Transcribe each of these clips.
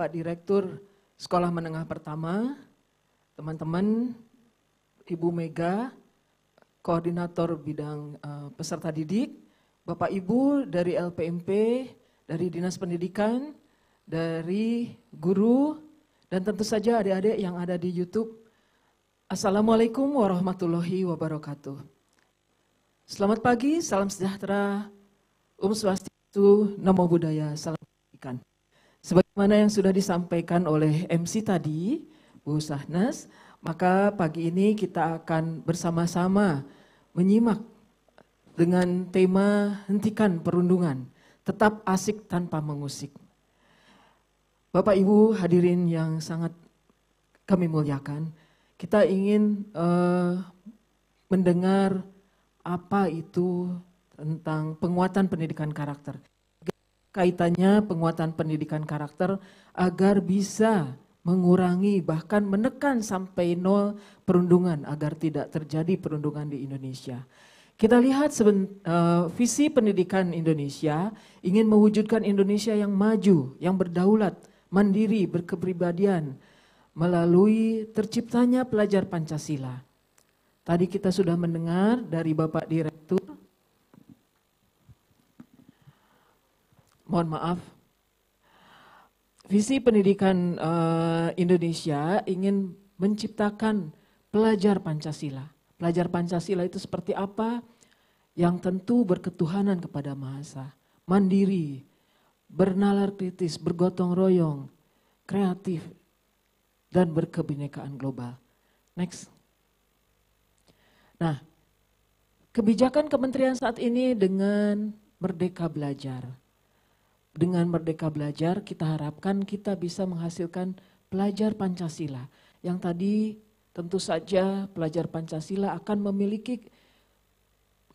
Bapak Direktur Sekolah Menengah Pertama, teman-teman, Ibu Mega, Koordinator Bidang uh, Peserta Didik, Bapak Ibu dari LPMP, dari Dinas Pendidikan, dari guru, dan tentu saja adik-adik yang ada di YouTube. Assalamualaikum warahmatullahi wabarakatuh. Selamat pagi, salam sejahtera, Um Swastiastu, Namo Buddhaya, salam pendidikan. Sebagaimana yang sudah disampaikan oleh MC tadi, Bu Sahnas, maka pagi ini kita akan bersama-sama menyimak dengan tema hentikan perundungan, tetap asik tanpa mengusik. Bapak Ibu hadirin yang sangat kami muliakan, kita ingin uh, mendengar apa itu tentang penguatan pendidikan karakter kaitannya penguatan pendidikan karakter agar bisa mengurangi bahkan menekan sampai nol perundungan agar tidak terjadi perundungan di Indonesia. Kita lihat seben, e, visi pendidikan Indonesia ingin mewujudkan Indonesia yang maju, yang berdaulat, mandiri, berkepribadian melalui terciptanya pelajar Pancasila. Tadi kita sudah mendengar dari Bapak Direktur mohon maaf, visi pendidikan uh, Indonesia ingin menciptakan pelajar Pancasila. Pelajar Pancasila itu seperti apa? Yang tentu berketuhanan kepada masa mandiri, bernalar kritis, bergotong royong, kreatif, dan berkebinekaan global. Next. Nah, kebijakan kementerian saat ini dengan Merdeka Belajar dengan Merdeka Belajar kita harapkan kita bisa menghasilkan pelajar Pancasila. Yang tadi tentu saja pelajar Pancasila akan memiliki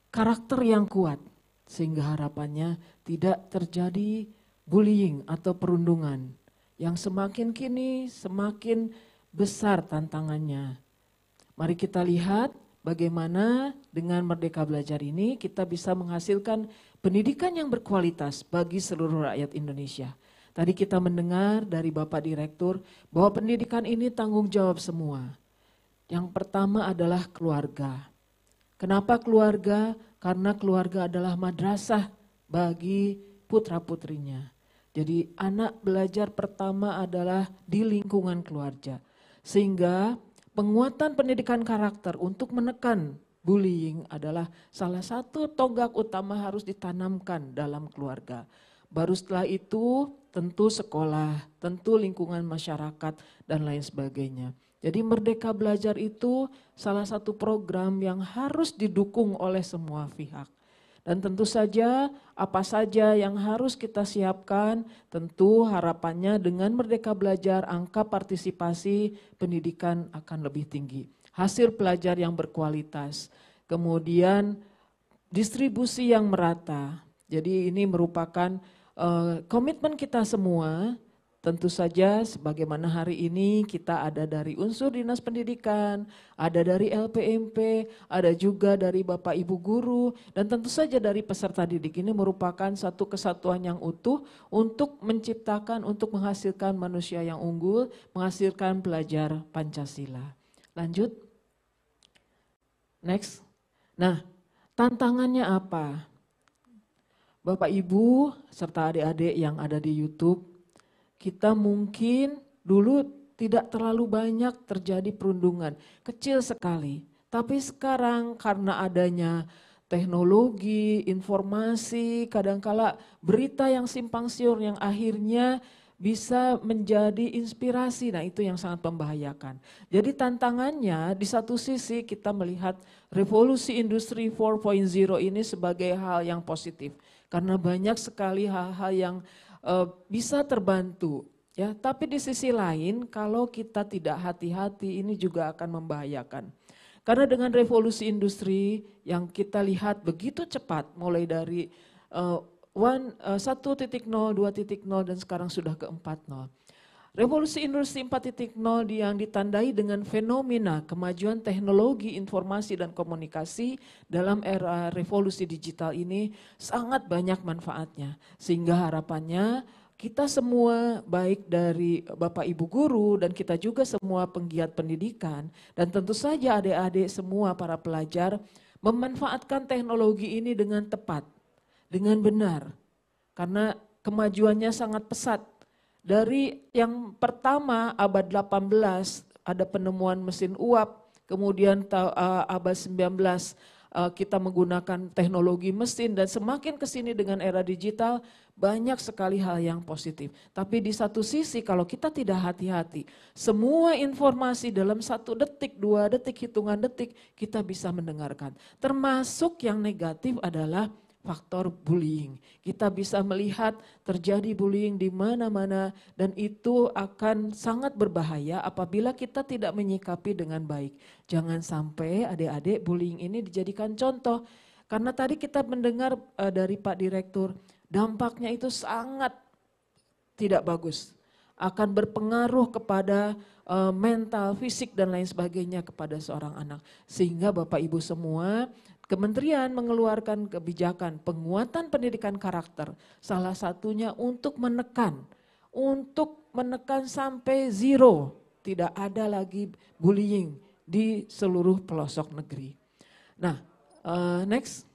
karakter yang kuat sehingga harapannya tidak terjadi bullying atau perundungan yang semakin kini semakin besar tantangannya. Mari kita lihat bagaimana dengan Merdeka Belajar ini kita bisa menghasilkan pendidikan yang berkualitas bagi seluruh rakyat Indonesia. Tadi kita mendengar dari Bapak Direktur bahwa pendidikan ini tanggung jawab semua. Yang pertama adalah keluarga. Kenapa keluarga? Karena keluarga adalah madrasah bagi putra-putrinya. Jadi anak belajar pertama adalah di lingkungan keluarga. Sehingga penguatan pendidikan karakter untuk menekan bullying adalah salah satu togak utama harus ditanamkan dalam keluarga. Baru setelah itu tentu sekolah, tentu lingkungan masyarakat dan lain sebagainya. Jadi Merdeka Belajar itu salah satu program yang harus didukung oleh semua pihak. Dan tentu saja apa saja yang harus kita siapkan, tentu harapannya dengan Merdeka Belajar angka partisipasi pendidikan akan lebih tinggi hasil pelajar yang berkualitas, kemudian distribusi yang merata. Jadi ini merupakan uh, komitmen kita semua Tentu saja sebagaimana hari ini kita ada dari unsur dinas pendidikan, ada dari LPMP, ada juga dari Bapak Ibu guru, dan tentu saja dari peserta didik ini merupakan satu kesatuan yang utuh untuk menciptakan, untuk menghasilkan manusia yang unggul, menghasilkan pelajar Pancasila. Lanjut. Next. Nah, tantangannya apa? Bapak Ibu serta adik-adik yang ada di YouTube, kita mungkin dulu tidak terlalu banyak terjadi perundungan, kecil sekali. Tapi sekarang karena adanya teknologi, informasi, kadang-kala berita yang simpang siur yang akhirnya bisa menjadi inspirasi. Nah, itu yang sangat membahayakan. Jadi tantangannya di satu sisi kita melihat revolusi industri 4.0 ini sebagai hal yang positif karena banyak sekali hal-hal yang uh, bisa terbantu ya, tapi di sisi lain kalau kita tidak hati-hati ini juga akan membahayakan. Karena dengan revolusi industri yang kita lihat begitu cepat mulai dari eh, 1.0, 2.0, eh, dan sekarang sudah ke 4.0. Revolusi Industri 4.0 yang ditandai dengan fenomena kemajuan teknologi informasi dan komunikasi dalam era revolusi digital ini sangat banyak manfaatnya. Sehingga harapannya kita semua baik dari Bapak Ibu guru dan kita juga semua penggiat pendidikan dan tentu saja adik-adik semua para pelajar memanfaatkan teknologi ini dengan tepat dengan benar. Karena kemajuannya sangat pesat. Dari yang pertama abad 18 ada penemuan mesin uap, kemudian eh, abad 19 eh, kita menggunakan teknologi mesin dan semakin ke sini dengan era digital banyak sekali hal yang positif. Tapi di satu sisi kalau kita tidak hati-hati, semua informasi dalam satu detik, dua detik, hitungan detik kita bisa mendengarkan. Termasuk yang negatif adalah faktor bullying. Kita bisa melihat terjadi bullying di mana-mana dan itu akan sangat berbahaya apabila kita tidak menyikapi dengan baik. Jangan sampai adik-adik bullying ini dijadikan contoh. Karena tadi kita mendengar eh, dari Pak Direktur, dampaknya itu sangat tidak bagus. Akan berpengaruh kepada eh, mental, fisik dan lain sebagainya kepada seorang anak. Sehingga Bapak Ibu semua Kementerian mengeluarkan kebijakan penguatan pendidikan karakter, salah satunya untuk menekan, untuk menekan sampai zero, tidak ada lagi bullying di seluruh pelosok negeri. Nah, uh, next.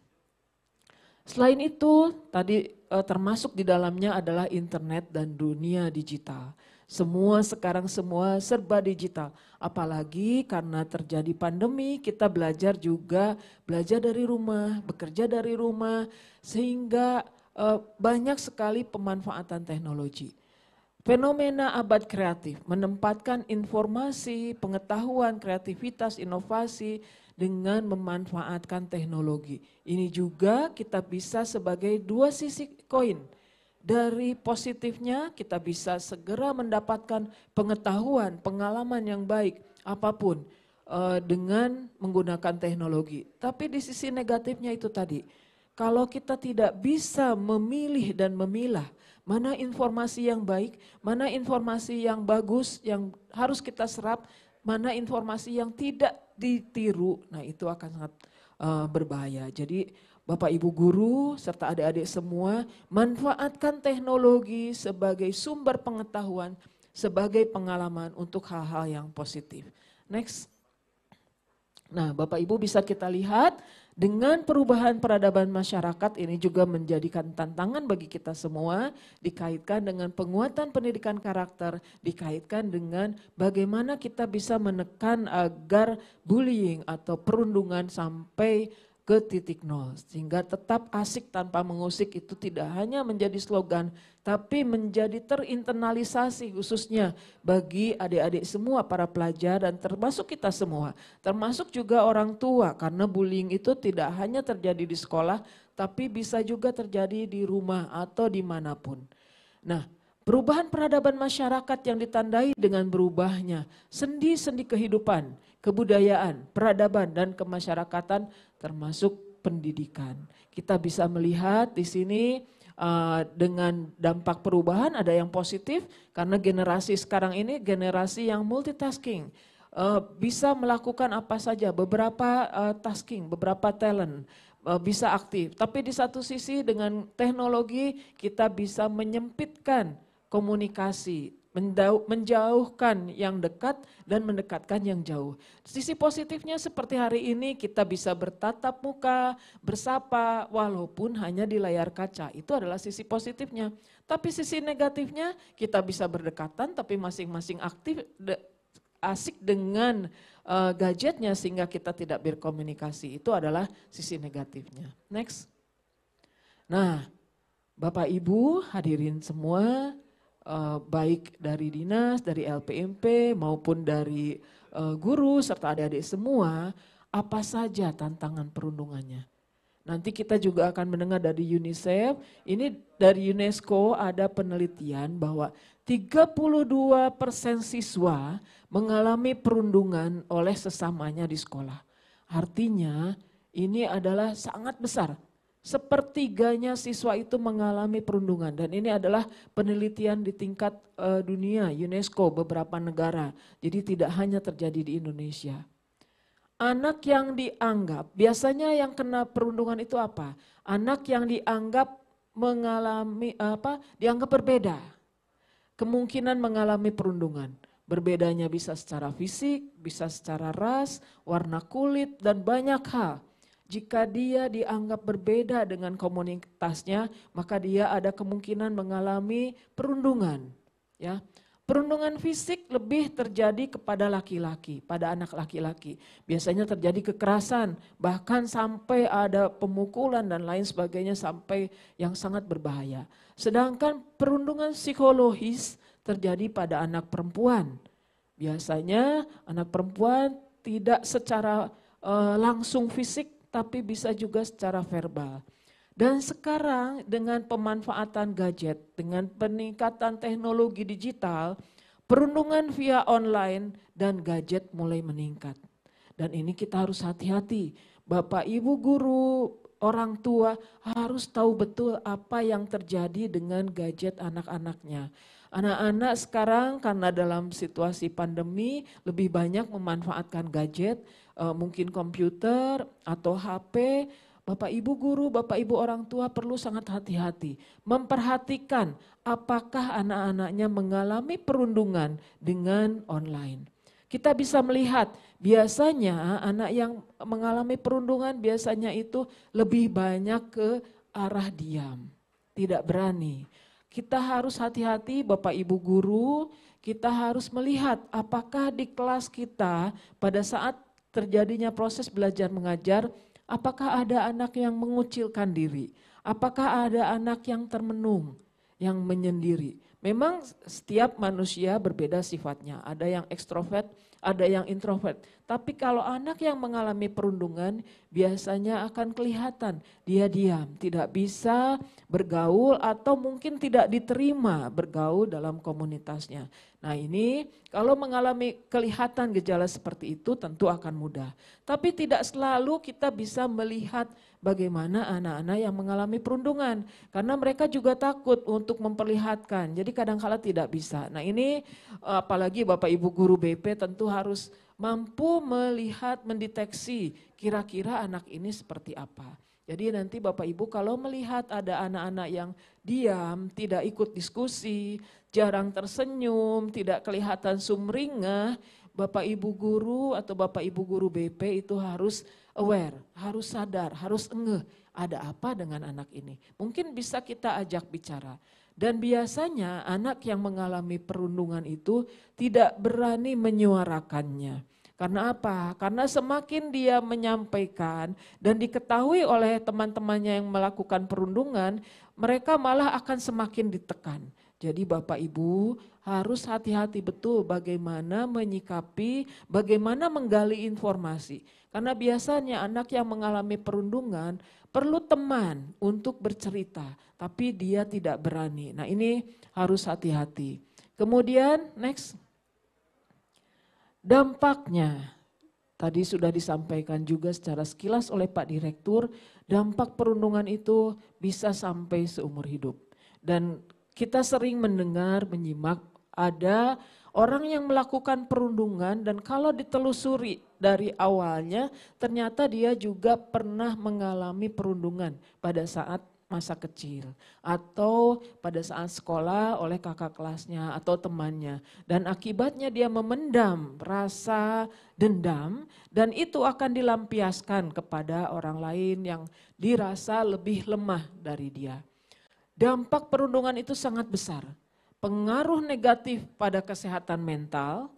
Selain itu, tadi uh, termasuk di dalamnya adalah internet dan dunia digital. Semua sekarang semua serba digital. Apalagi karena terjadi pandemi, kita belajar juga belajar dari rumah, bekerja dari rumah sehingga eh, banyak sekali pemanfaatan teknologi. Fenomena abad kreatif menempatkan informasi, pengetahuan, kreativitas, inovasi dengan memanfaatkan teknologi. Ini juga kita bisa sebagai dua sisi koin dari positifnya kita bisa segera mendapatkan pengetahuan, pengalaman yang baik apapun eh, dengan menggunakan teknologi. Tapi di sisi negatifnya itu tadi, kalau kita tidak bisa memilih dan memilah mana informasi yang baik, mana informasi yang bagus yang harus kita serap, mana informasi yang tidak ditiru, nah itu akan sangat eh, berbahaya. Jadi Bapak Ibu guru serta adik-adik semua, manfaatkan teknologi sebagai sumber pengetahuan, sebagai pengalaman untuk hal-hal yang positif. Next. Nah, Bapak Ibu bisa kita lihat dengan perubahan peradaban masyarakat ini juga menjadikan tantangan bagi kita semua dikaitkan dengan penguatan pendidikan karakter, dikaitkan dengan bagaimana kita bisa menekan agar bullying atau perundungan sampai ke titik nol. Sehingga tetap asik tanpa mengusik itu tidak hanya menjadi slogan, tapi menjadi terinternalisasi khususnya bagi adik-adik semua para pelajar dan termasuk kita semua. Termasuk juga orang tua karena bullying itu tidak hanya terjadi di sekolah, tapi bisa juga terjadi di rumah atau dimanapun. Nah, perubahan peradaban masyarakat yang ditandai dengan berubahnya sendi-sendi kehidupan, kebudayaan, peradaban, dan kemasyarakatan termasuk pendidikan. Kita bisa melihat di sini uh, dengan dampak perubahan ada yang positif karena generasi sekarang ini generasi yang multitasking. Uh, bisa melakukan apa saja, beberapa uh, tasking, beberapa talent uh, bisa aktif. Tapi di satu sisi dengan teknologi kita bisa menyempitkan komunikasi, menjauhkan yang dekat dan mendekatkan yang jauh. Sisi positifnya seperti hari ini kita bisa bertatap muka, bersapa walaupun hanya di layar kaca. Itu adalah sisi positifnya. Tapi sisi negatifnya kita bisa berdekatan tapi masing-masing aktif de, asik dengan uh, gadgetnya sehingga kita tidak berkomunikasi. Itu adalah sisi negatifnya. Next. Nah, Bapak Ibu hadirin semua, uh, baik dari dinas, dari LPMP maupun dari uh, guru serta adik-adik semua apa saja tantangan perundungannya. Nanti kita juga akan mendengar dari UNICEF, ini dari UNESCO ada penelitian bahwa 32 persen siswa mengalami perundungan oleh sesamanya di sekolah. Artinya ini adalah sangat besar, sepertiganya siswa itu mengalami perundungan dan ini adalah penelitian di tingkat uh, dunia UNESCO beberapa negara. Jadi tidak hanya terjadi di Indonesia. Anak yang dianggap biasanya yang kena perundungan itu apa? Anak yang dianggap mengalami eh, apa? dianggap berbeda. Kemungkinan mengalami perundungan. Berbedanya bisa secara fisik, bisa secara ras, warna kulit dan banyak hal jika dia dianggap berbeda dengan komunitasnya, maka dia ada kemungkinan mengalami perundungan. Ya, Perundungan fisik lebih terjadi kepada laki-laki, pada anak laki-laki. Biasanya terjadi kekerasan, bahkan sampai ada pemukulan dan lain sebagainya sampai yang sangat berbahaya. Sedangkan perundungan psikologis terjadi pada anak perempuan. Biasanya anak perempuan tidak secara eh, langsung fisik tapi bisa juga secara verbal. Dan sekarang dengan pemanfaatan gadget, dengan peningkatan teknologi digital, perundungan via online dan gadget mulai meningkat. Dan ini kita harus hati-hati. Bapak, Ibu, guru, orang tua harus tahu betul apa yang terjadi dengan gadget anak-anaknya. Anak-anak sekarang karena dalam situasi pandemi lebih banyak memanfaatkan gadget, eh, mungkin komputer atau HP. Bapak Ibu guru, Bapak Ibu orang tua perlu sangat hati-hati memperhatikan apakah anak-anaknya mengalami perundungan dengan online. Kita bisa melihat biasanya anak yang mengalami perundungan biasanya itu lebih banyak ke arah diam, tidak berani kita harus hati-hati Bapak Ibu guru, kita harus melihat apakah di kelas kita pada saat terjadinya proses belajar mengajar, apakah ada anak yang mengucilkan diri, apakah ada anak yang termenung, yang menyendiri. Memang setiap manusia berbeda sifatnya, ada yang ekstrovert, ada yang introvert. Tapi kalau anak yang mengalami perundungan biasanya akan kelihatan dia diam, tidak bisa bergaul atau mungkin tidak diterima bergaul dalam komunitasnya. Nah ini kalau mengalami kelihatan gejala seperti itu tentu akan mudah. Tapi tidak selalu kita bisa melihat bagaimana anak-anak yang mengalami perundungan karena mereka juga takut untuk memperlihatkan. Jadi kadangkala tidak bisa. Nah, ini eh, apalagi Bapak Ibu guru BP tentu harus mampu melihat mendeteksi kira-kira anak ini seperti apa. Jadi nanti Bapak Ibu kalau melihat ada anak-anak yang diam, tidak ikut diskusi, jarang tersenyum, tidak kelihatan sumringah, Bapak Ibu guru atau Bapak Ibu guru BP itu harus aware, harus sadar, harus ngeh ada apa dengan anak ini. Mungkin bisa kita ajak bicara. Dan biasanya anak yang mengalami perundungan itu tidak berani menyuarakannya. Karena apa? Karena semakin dia menyampaikan dan diketahui oleh teman-temannya yang melakukan perundungan, mereka malah akan semakin ditekan. Jadi Bapak Ibu harus hati-hati betul bagaimana menyikapi, bagaimana menggali informasi. Karena biasanya anak yang mengalami perundungan perlu teman untuk bercerita, tapi dia tidak berani. Nah ini harus hati-hati. Kemudian next. Dampaknya, tadi sudah disampaikan juga secara sekilas oleh Pak Direktur, dampak perundungan itu bisa sampai seumur hidup. Dan kita sering mendengar, menyimak ada orang yang melakukan perundungan dan kalau ditelusuri dari awalnya ternyata dia juga pernah mengalami perundungan pada saat masa kecil atau pada saat sekolah oleh kakak kelasnya atau temannya dan akibatnya dia memendam rasa dendam dan itu akan dilampiaskan kepada orang lain yang dirasa lebih lemah dari dia. Dampak perundungan itu sangat besar. Pengaruh negatif pada kesehatan mental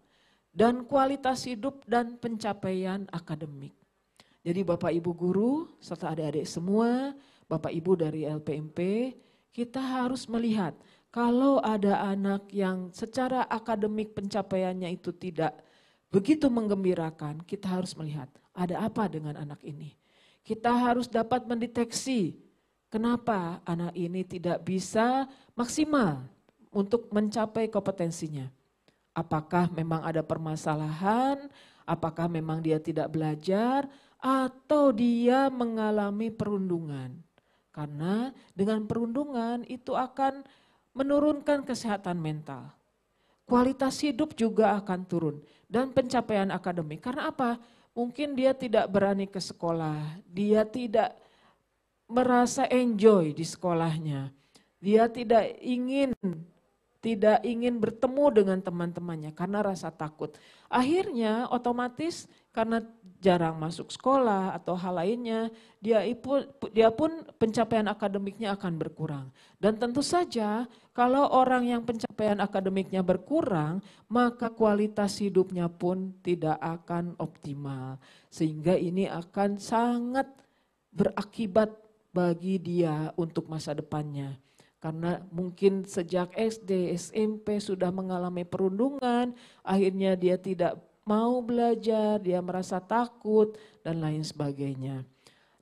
dan kualitas hidup dan pencapaian akademik. Jadi Bapak Ibu guru serta adik-adik semua, Bapak Ibu dari LPMP, kita harus melihat kalau ada anak yang secara akademik pencapaiannya itu tidak begitu menggembirakan, kita harus melihat ada apa dengan anak ini. Kita harus dapat mendeteksi Kenapa anak ini tidak bisa maksimal untuk mencapai kompetensinya? Apakah memang ada permasalahan? Apakah memang dia tidak belajar atau dia mengalami perundungan? Karena dengan perundungan itu akan menurunkan kesehatan mental. Kualitas hidup juga akan turun dan pencapaian akademik. Karena apa? Mungkin dia tidak berani ke sekolah, dia tidak merasa enjoy di sekolahnya. Dia tidak ingin tidak ingin bertemu dengan teman-temannya karena rasa takut. Akhirnya otomatis karena jarang masuk sekolah atau hal lainnya, dia pun, dia pun pencapaian akademiknya akan berkurang. Dan tentu saja kalau orang yang pencapaian akademiknya berkurang, maka kualitas hidupnya pun tidak akan optimal. Sehingga ini akan sangat berakibat bagi dia untuk masa depannya. Karena mungkin sejak SD, SMP sudah mengalami perundungan, akhirnya dia tidak mau belajar, dia merasa takut, dan lain sebagainya.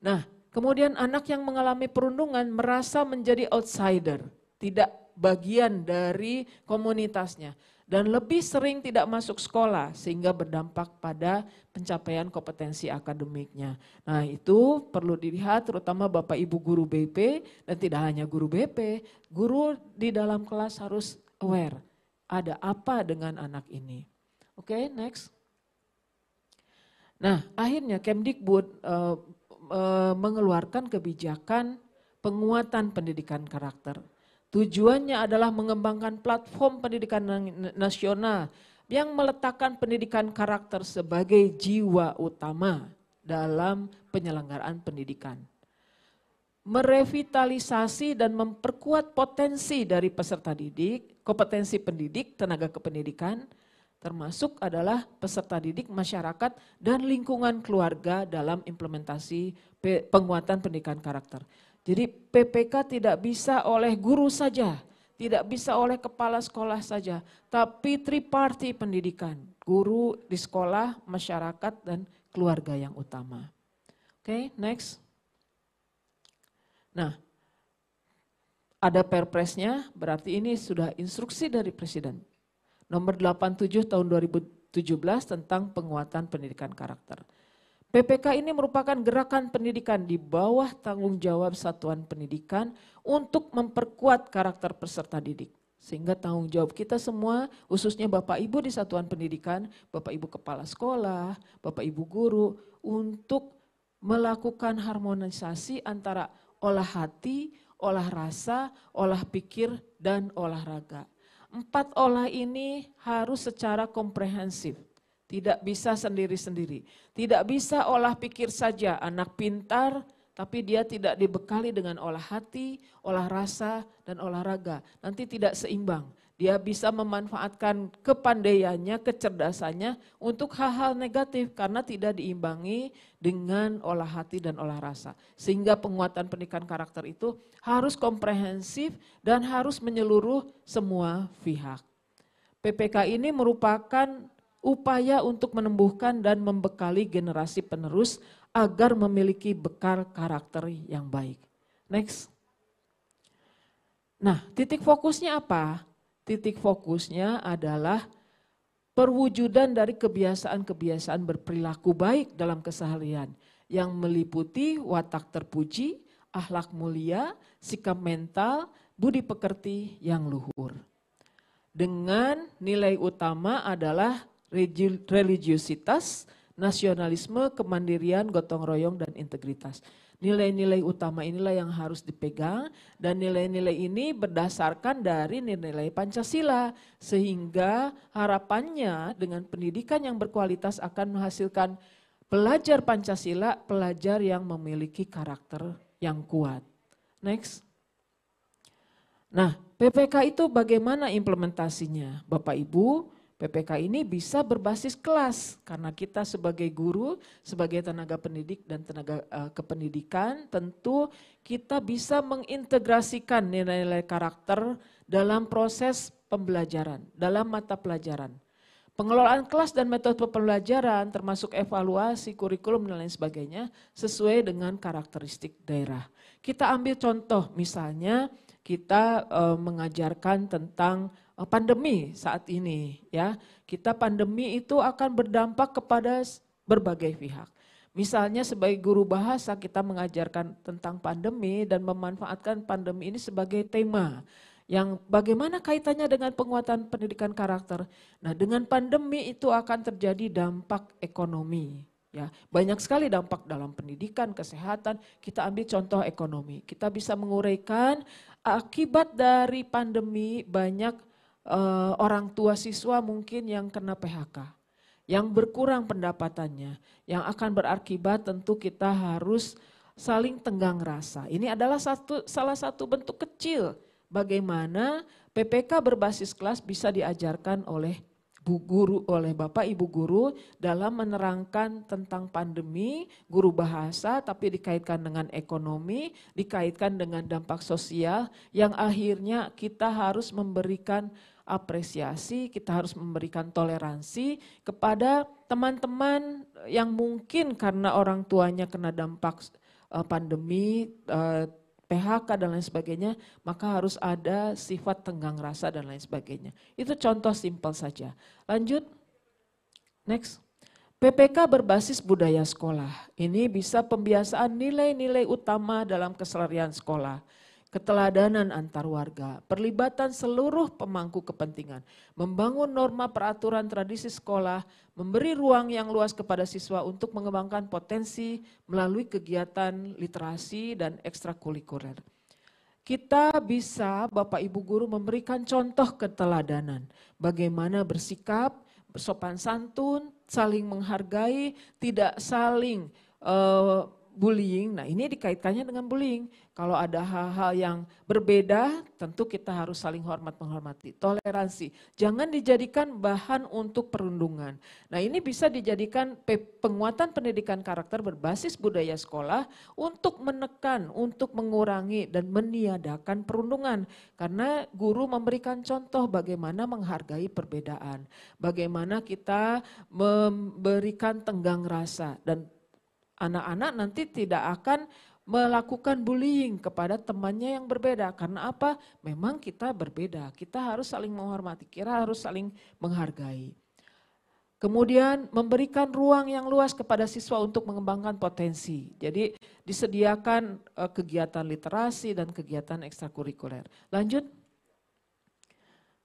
Nah, kemudian anak yang mengalami perundungan merasa menjadi outsider, tidak bagian dari komunitasnya dan lebih sering tidak masuk sekolah sehingga berdampak pada pencapaian kompetensi akademiknya. Nah itu perlu dilihat terutama Bapak Ibu guru BP dan tidak hanya guru BP, guru di dalam kelas harus aware ada apa dengan anak ini. Oke okay, next. Nah akhirnya Kemdikbud uh, uh, mengeluarkan kebijakan penguatan pendidikan karakter. Tujuannya adalah mengembangkan platform pendidikan nasional yang meletakkan pendidikan karakter sebagai jiwa utama dalam penyelenggaraan pendidikan. Merevitalisasi dan memperkuat potensi dari peserta didik, kompetensi pendidik, tenaga kependidikan, termasuk adalah peserta didik, masyarakat, dan lingkungan keluarga dalam implementasi penguatan pendidikan karakter. Jadi PPK tidak bisa oleh guru saja, tidak bisa oleh kepala sekolah saja, tapi triparti pendidikan, guru di sekolah, masyarakat, dan keluarga yang utama. Oke, okay, next. Nah, ada perpresnya, berarti ini sudah instruksi dari Presiden. Nomor 87 tahun 2017 tentang penguatan pendidikan karakter. PPK ini merupakan gerakan pendidikan di bawah tanggung jawab satuan pendidikan untuk memperkuat karakter peserta didik. Sehingga tanggung jawab kita semua, khususnya Bapak Ibu di satuan pendidikan, Bapak Ibu kepala sekolah, Bapak Ibu guru, untuk melakukan harmonisasi antara olah hati, olah rasa, olah pikir, dan olahraga. Empat olah ini harus secara komprehensif tidak bisa sendiri-sendiri. Tidak bisa olah pikir saja anak pintar, tapi dia tidak dibekali dengan olah hati, olah rasa, dan olahraga. Nanti tidak seimbang. Dia bisa memanfaatkan kepandaiannya, kecerdasannya untuk hal-hal negatif karena tidak diimbangi dengan olah hati dan olah rasa. Sehingga penguatan pendidikan karakter itu harus komprehensif dan harus menyeluruh semua pihak. PPK ini merupakan upaya untuk menumbuhkan dan membekali generasi penerus agar memiliki bekal karakter yang baik. Next. Nah, titik fokusnya apa? Titik fokusnya adalah perwujudan dari kebiasaan-kebiasaan berperilaku baik dalam keseharian yang meliputi watak terpuji, ahlak mulia, sikap mental, budi pekerti yang luhur. Dengan nilai utama adalah Religiositas, nasionalisme, kemandirian, gotong royong, dan integritas. Nilai-nilai utama inilah yang harus dipegang dan nilai-nilai ini berdasarkan dari nilai-nilai Pancasila. Sehingga harapannya dengan pendidikan yang berkualitas akan menghasilkan pelajar Pancasila, pelajar yang memiliki karakter yang kuat. Next. Nah, PPK itu bagaimana implementasinya Bapak Ibu? PPK ini bisa berbasis kelas karena kita sebagai guru, sebagai tenaga pendidik dan tenaga uh, kependidikan tentu kita bisa mengintegrasikan nilai-nilai karakter dalam proses pembelajaran, dalam mata pelajaran. Pengelolaan kelas dan metode pembelajaran termasuk evaluasi, kurikulum dan lain sebagainya sesuai dengan karakteristik daerah. Kita ambil contoh misalnya kita uh, mengajarkan tentang Eh, pandemi saat ini ya. Kita pandemi itu akan berdampak kepada berbagai pihak. Misalnya sebagai guru bahasa kita mengajarkan tentang pandemi dan memanfaatkan pandemi ini sebagai tema yang bagaimana kaitannya dengan penguatan pendidikan karakter. Nah, dengan pandemi itu akan terjadi dampak ekonomi ya. Banyak sekali dampak dalam pendidikan, kesehatan. Kita ambil contoh ekonomi. Kita bisa menguraikan akibat dari pandemi banyak uh, orang tua siswa mungkin yang kena PHK, yang berkurang pendapatannya, yang akan berakibat tentu kita harus saling tenggang rasa. Ini adalah satu, salah satu bentuk kecil bagaimana PPK berbasis kelas bisa diajarkan oleh Ibu guru oleh Bapak Ibu guru dalam menerangkan tentang pandemi, guru bahasa tapi dikaitkan dengan ekonomi, dikaitkan dengan dampak sosial yang akhirnya kita harus memberikan apresiasi, kita harus memberikan toleransi kepada teman-teman yang mungkin karena orang tuanya kena dampak eh, pandemi eh, PHK dan lain sebagainya, maka harus ada sifat tenggang rasa dan lain sebagainya. Itu contoh simpel saja. Lanjut, next. PPK berbasis budaya sekolah. Ini bisa pembiasaan nilai-nilai utama dalam keselarian sekolah keteladanan antar warga, perlibatan seluruh pemangku kepentingan, membangun norma peraturan tradisi sekolah, memberi ruang yang luas kepada siswa untuk mengembangkan potensi melalui kegiatan literasi dan ekstrakurikuler. Kita bisa, Bapak Ibu guru, memberikan contoh keteladanan, bagaimana bersikap, sopan santun, saling menghargai, tidak saling eh, bullying. Nah ini dikaitkannya dengan bullying. Kalau ada hal-hal yang berbeda tentu kita harus saling hormat menghormati. Toleransi. Jangan dijadikan bahan untuk perundungan. Nah ini bisa dijadikan penguatan pendidikan karakter berbasis budaya sekolah untuk menekan, untuk mengurangi dan meniadakan perundungan. Karena guru memberikan contoh bagaimana menghargai perbedaan. Bagaimana kita memberikan tenggang rasa dan anak-anak nanti tidak akan melakukan bullying kepada temannya yang berbeda. Karena apa? Memang kita berbeda. Kita harus saling menghormati, kita harus saling menghargai. Kemudian memberikan ruang yang luas kepada siswa untuk mengembangkan potensi. Jadi disediakan eh, kegiatan literasi dan kegiatan ekstrakurikuler. Lanjut.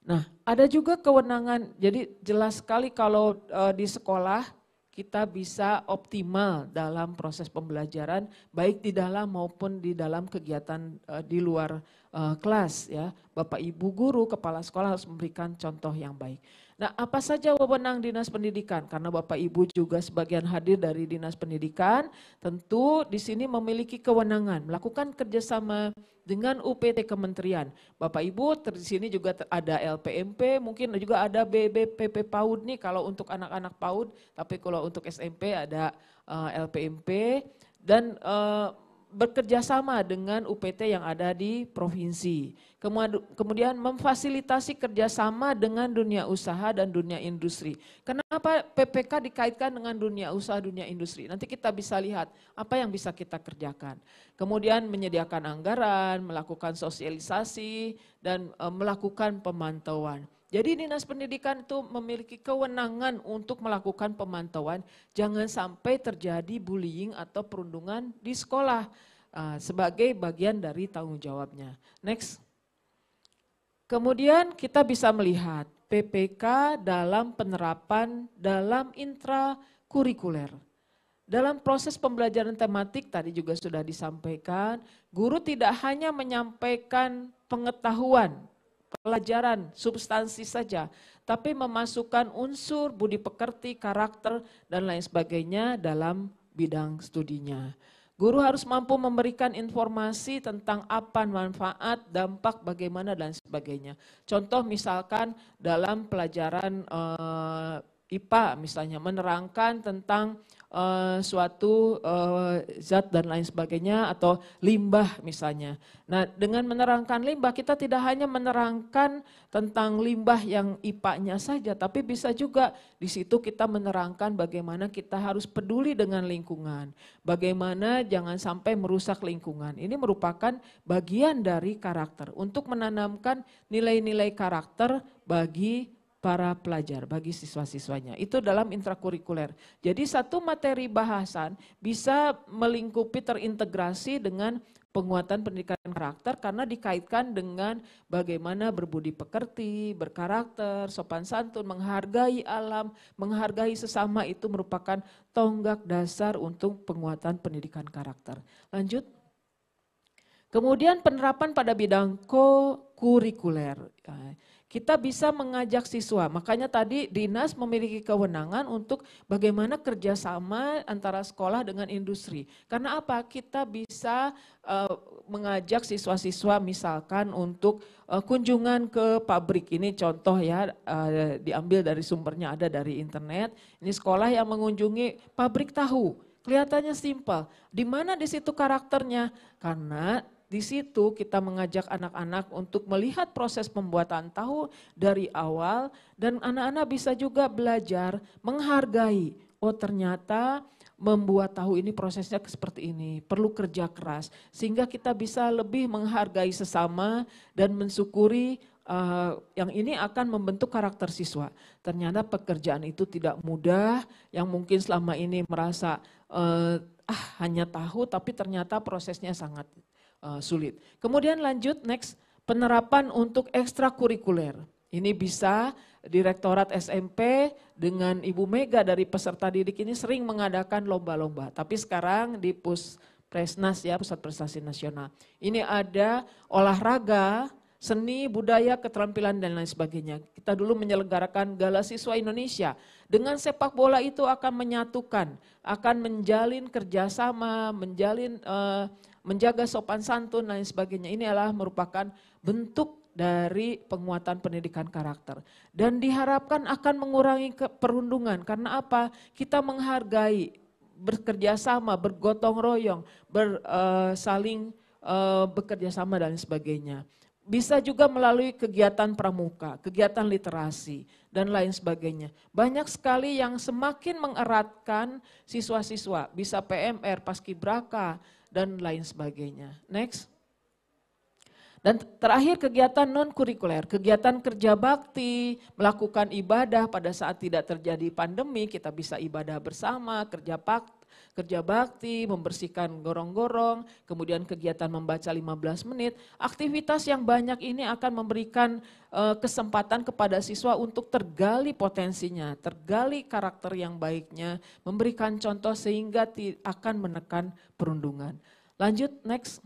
Nah, ada juga kewenangan. Jadi jelas sekali kalau eh, di sekolah kita bisa optimal dalam proses pembelajaran baik di dalam maupun di dalam kegiatan uh, di luar uh, kelas ya. Bapak Ibu guru, kepala sekolah harus memberikan contoh yang baik. Nah, apa saja wewenang Dinas Pendidikan? Karena Bapak Ibu juga sebagian hadir dari Dinas Pendidikan, tentu di sini memiliki kewenangan melakukan kerjasama dengan UPT Kementerian. Bapak Ibu di sini juga ada LPMP, mungkin juga ada BBPP PAUD nih kalau untuk anak-anak PAUD, tapi kalau untuk SMP ada eh, LPMP dan eh, bekerja sama dengan UPT yang ada di provinsi. Kemudian memfasilitasi kerjasama dengan dunia usaha dan dunia industri. Kenapa PPK dikaitkan dengan dunia usaha, dunia industri? Nanti kita bisa lihat apa yang bisa kita kerjakan. Kemudian menyediakan anggaran, melakukan sosialisasi, dan eh, melakukan pemantauan. Jadi dinas pendidikan itu memiliki kewenangan untuk melakukan pemantauan, jangan sampai terjadi bullying atau perundungan di sekolah uh, sebagai bagian dari tanggung jawabnya. Next. Kemudian kita bisa melihat PPK dalam penerapan dalam intrakurikuler. Dalam proses pembelajaran tematik tadi juga sudah disampaikan, guru tidak hanya menyampaikan pengetahuan pelajaran, substansi saja, tapi memasukkan unsur budi pekerti, karakter, dan lain sebagainya dalam bidang studinya. Guru harus mampu memberikan informasi tentang apa manfaat, dampak, bagaimana, dan sebagainya. Contoh misalkan dalam pelajaran e, eh, IPA misalnya, menerangkan tentang uh, suatu uh, zat dan lain sebagainya atau limbah misalnya. Nah, dengan menerangkan limbah kita tidak hanya menerangkan tentang limbah yang ipaknya saja, tapi bisa juga di situ kita menerangkan bagaimana kita harus peduli dengan lingkungan, bagaimana jangan sampai merusak lingkungan. Ini merupakan bagian dari karakter untuk menanamkan nilai-nilai karakter bagi para pelajar, bagi siswa-siswanya. Itu dalam intrakurikuler. Jadi satu materi bahasan bisa melingkupi terintegrasi dengan penguatan pendidikan karakter karena dikaitkan dengan bagaimana berbudi pekerti, berkarakter, sopan santun, menghargai alam, menghargai sesama itu merupakan tonggak dasar untuk penguatan pendidikan karakter. Lanjut. Kemudian penerapan pada bidang kokurikuler. kurikuler kita bisa mengajak siswa. Makanya tadi dinas memiliki kewenangan untuk bagaimana kerjasama antara sekolah dengan industri. Karena apa? Kita bisa uh, mengajak siswa-siswa misalkan untuk uh, kunjungan ke pabrik. Ini contoh ya uh, diambil dari sumbernya ada dari internet. Ini sekolah yang mengunjungi pabrik tahu. Kelihatannya simpel. Di mana di situ karakternya? Karena di situ kita mengajak anak-anak untuk melihat proses pembuatan tahu dari awal dan anak-anak bisa juga belajar menghargai, oh ternyata membuat tahu ini prosesnya seperti ini, perlu kerja keras sehingga kita bisa lebih menghargai sesama dan mensyukuri uh, yang ini akan membentuk karakter siswa. Ternyata pekerjaan itu tidak mudah, yang mungkin selama ini merasa uh, ah hanya tahu, tapi ternyata prosesnya sangat uh, sulit. Kemudian lanjut next penerapan untuk ekstrakurikuler. Ini bisa Direktorat SMP dengan Ibu Mega dari peserta didik ini sering mengadakan lomba-lomba. Tapi sekarang di Pus Presnas ya, Pusat Prestasi Nasional. Ini ada olahraga, seni, budaya, keterampilan dan lain sebagainya. Kita dulu menyelenggarakan Gala Siswa Indonesia. Dengan sepak bola itu akan menyatukan, akan menjalin kerjasama, menjalin uh, menjaga sopan santun dan lain sebagainya ini adalah merupakan bentuk dari penguatan pendidikan karakter. Dan diharapkan akan mengurangi perundungan karena apa? Kita menghargai, bekerja sama, bergotong royong, ber, uh, saling uh, bekerja sama dan lain sebagainya. Bisa juga melalui kegiatan pramuka, kegiatan literasi, dan lain sebagainya. Banyak sekali yang semakin mengeratkan siswa-siswa, bisa PMR, paskibraka, dan lain sebagainya. Next. Dan terakhir kegiatan non kurikuler, kegiatan kerja bakti, melakukan ibadah pada saat tidak terjadi pandemi, kita bisa ibadah bersama, kerja kerja bakti, membersihkan gorong-gorong, kemudian kegiatan membaca 15 menit. Aktivitas yang banyak ini akan memberikan eh, kesempatan kepada siswa untuk tergali potensinya, tergali karakter yang baiknya, memberikan contoh sehingga akan menekan perundungan. Lanjut next.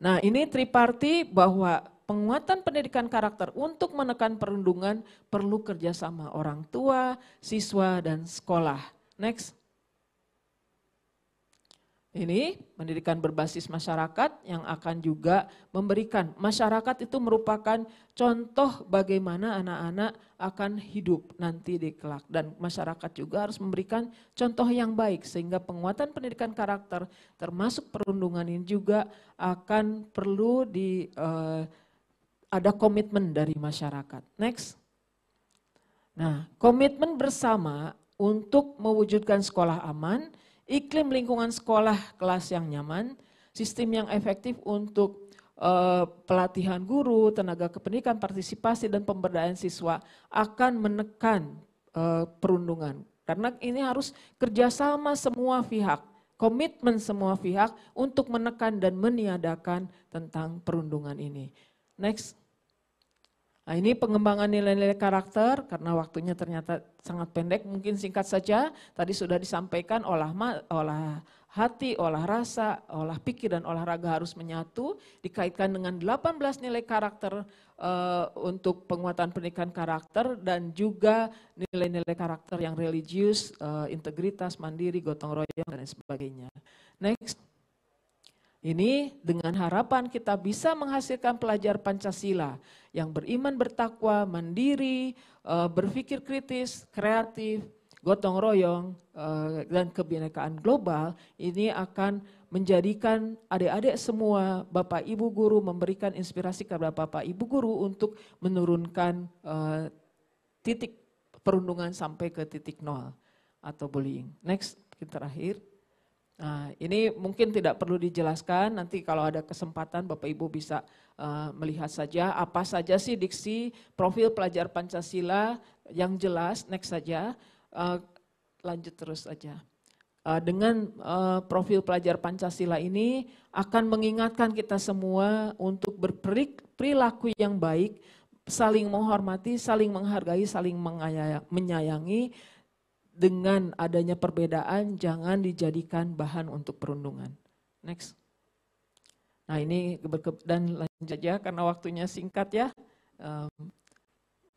Nah, ini triparti bahwa penguatan pendidikan karakter untuk menekan perundungan perlu kerjasama orang tua, siswa, dan sekolah. Next ini pendidikan berbasis masyarakat yang akan juga memberikan masyarakat itu merupakan contoh bagaimana anak-anak akan hidup nanti di kelak dan masyarakat juga harus memberikan contoh yang baik sehingga penguatan pendidikan karakter termasuk perundungan ini juga akan perlu di uh, ada komitmen dari masyarakat. Next. Nah, komitmen bersama untuk mewujudkan sekolah aman iklim lingkungan sekolah kelas yang nyaman, sistem yang efektif untuk uh, pelatihan guru, tenaga kependidikan, partisipasi dan pemberdayaan siswa akan menekan uh, perundungan. Karena ini harus kerjasama semua pihak, komitmen semua pihak untuk menekan dan meniadakan tentang perundungan ini. Next. Nah ini pengembangan nilai-nilai karakter karena waktunya ternyata sangat pendek mungkin singkat saja tadi sudah disampaikan olah ma, olah hati, olah rasa, olah pikir dan olahraga harus menyatu dikaitkan dengan 18 nilai karakter e, untuk penguatan pendidikan karakter dan juga nilai-nilai karakter yang religius, e, integritas, mandiri, gotong royong dan sebagainya. Next ini dengan harapan kita bisa menghasilkan pelajar Pancasila yang beriman, bertakwa, mandiri, eh, berpikir kritis, kreatif, gotong royong, eh, dan kebinekaan global. Ini akan menjadikan adik-adik semua Bapak Ibu guru memberikan inspirasi kepada Bapak Ibu guru untuk menurunkan eh, titik perundungan sampai ke titik nol atau bullying. Next, terakhir. Nah, ini mungkin tidak perlu dijelaskan, nanti kalau ada kesempatan Bapak Ibu bisa uh, melihat saja apa saja sih diksi profil pelajar Pancasila yang jelas, next saja, uh, lanjut terus saja. Uh, dengan uh, profil pelajar Pancasila ini akan mengingatkan kita semua untuk berperilaku yang baik, saling menghormati, saling menghargai, saling menyayangi, dengan adanya perbedaan jangan dijadikan bahan untuk perundungan. Next. Nah ini dan lanjut saja karena waktunya singkat ya.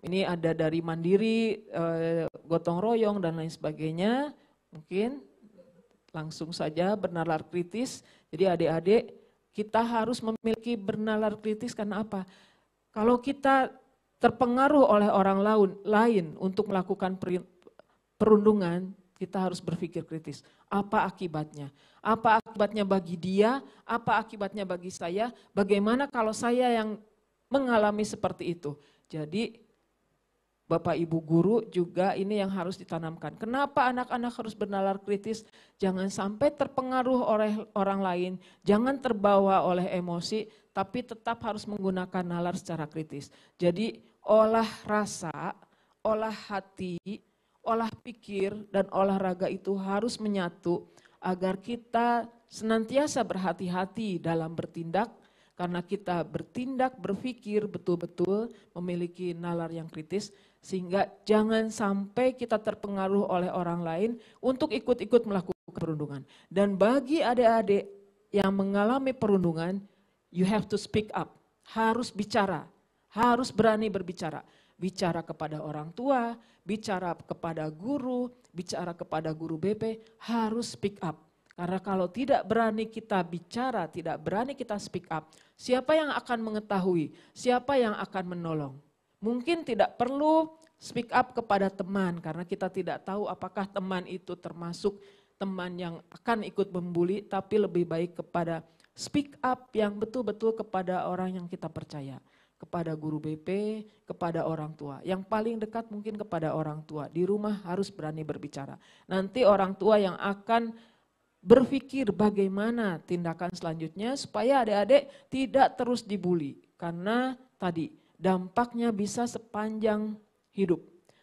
ini ada dari mandiri, eh, gotong royong dan lain sebagainya. Mungkin langsung saja bernalar kritis. Jadi adik-adik kita harus memiliki bernalar kritis karena apa? Kalau kita terpengaruh oleh orang lain untuk melakukan perintah perundungan, kita harus berpikir kritis. Apa akibatnya? Apa akibatnya bagi dia? Apa akibatnya bagi saya? Bagaimana kalau saya yang mengalami seperti itu? Jadi Bapak Ibu guru juga ini yang harus ditanamkan. Kenapa anak-anak harus bernalar kritis? Jangan sampai terpengaruh oleh orang lain, jangan terbawa oleh emosi, tapi tetap harus menggunakan nalar secara kritis. Jadi olah rasa, olah hati, olah pikir dan olahraga itu harus menyatu agar kita senantiasa berhati-hati dalam bertindak karena kita bertindak, berpikir betul-betul memiliki nalar yang kritis sehingga jangan sampai kita terpengaruh oleh orang lain untuk ikut-ikut melakukan perundungan. Dan bagi adik-adik yang mengalami perundungan, you have to speak up, harus bicara, harus berani berbicara bicara kepada orang tua, bicara kepada guru, bicara kepada guru BP, harus speak up. Karena kalau tidak berani kita bicara, tidak berani kita speak up, siapa yang akan mengetahui, siapa yang akan menolong? Mungkin tidak perlu speak up kepada teman karena kita tidak tahu apakah teman itu termasuk teman yang akan ikut membuli, tapi lebih baik kepada speak up yang betul-betul kepada orang yang kita percaya kepada guru BP, kepada orang tua. Yang paling dekat mungkin kepada orang tua. Di rumah harus berani berbicara. Nanti orang tua yang akan berpikir bagaimana tindakan selanjutnya supaya adik-adik tidak terus dibully. Karena tadi dampaknya bisa sepanjang hidup.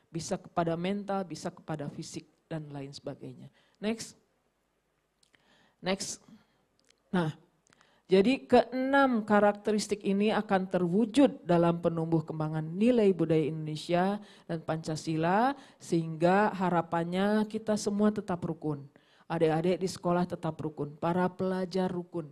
Bisa kepada mental, bisa kepada fisik dan lain sebagainya. Next. Next. Nah, jadi keenam karakteristik ini akan terwujud dalam penumbuh kembangan nilai budaya Indonesia dan Pancasila sehingga harapannya kita semua tetap rukun. Adik-adik di sekolah tetap rukun, para pelajar rukun.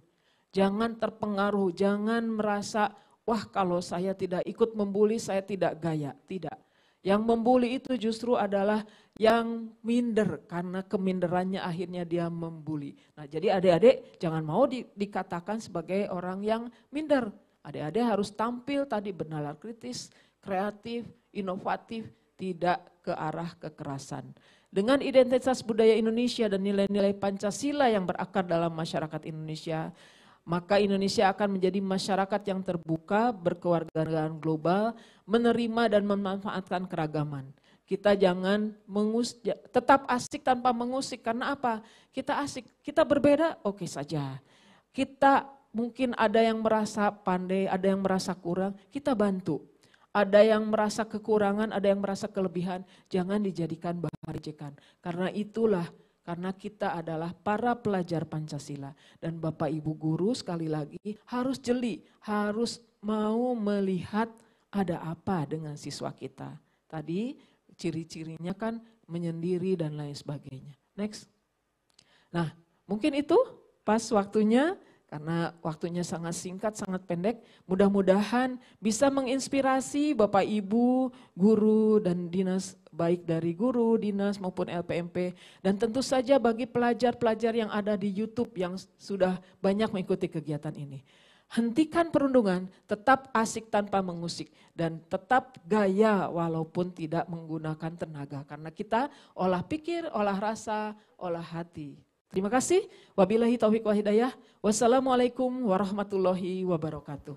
Jangan terpengaruh, jangan merasa wah kalau saya tidak ikut membuli saya tidak gaya, tidak. Yang membuli itu justru adalah yang minder karena keminderannya akhirnya dia membuli. Nah, jadi adik-adik jangan mau di, dikatakan sebagai orang yang minder. Adik-adik harus tampil tadi benar kritis, kreatif, inovatif, tidak ke arah kekerasan. Dengan identitas budaya Indonesia dan nilai-nilai Pancasila yang berakar dalam masyarakat Indonesia, maka Indonesia akan menjadi masyarakat yang terbuka, berkewarganegaraan global, menerima dan memanfaatkan keragaman. Kita jangan mengus, tetap asik tanpa mengusik karena apa? Kita asik, kita berbeda, oke okay saja. Kita mungkin ada yang merasa pandai, ada yang merasa kurang, kita bantu. Ada yang merasa kekurangan, ada yang merasa kelebihan, jangan dijadikan bahan rejekan. Karena itulah karena kita adalah para pelajar Pancasila. Dan Bapak Ibu Guru sekali lagi harus jeli, harus mau melihat ada apa dengan siswa kita. Tadi ciri-cirinya kan menyendiri dan lain sebagainya. Next. Nah, mungkin itu pas waktunya karena waktunya sangat singkat, sangat pendek. Mudah-mudahan bisa menginspirasi Bapak Ibu, guru dan dinas baik dari guru, dinas maupun LPMP dan tentu saja bagi pelajar-pelajar yang ada di YouTube yang sudah banyak mengikuti kegiatan ini. Hentikan perundungan, tetap asik tanpa mengusik dan tetap gaya walaupun tidak menggunakan tenaga karena kita olah pikir, olah rasa, olah hati. Terima kasih. Wabillahi taufiq wa hidayah. Wassalamualaikum warahmatullahi wabarakatuh.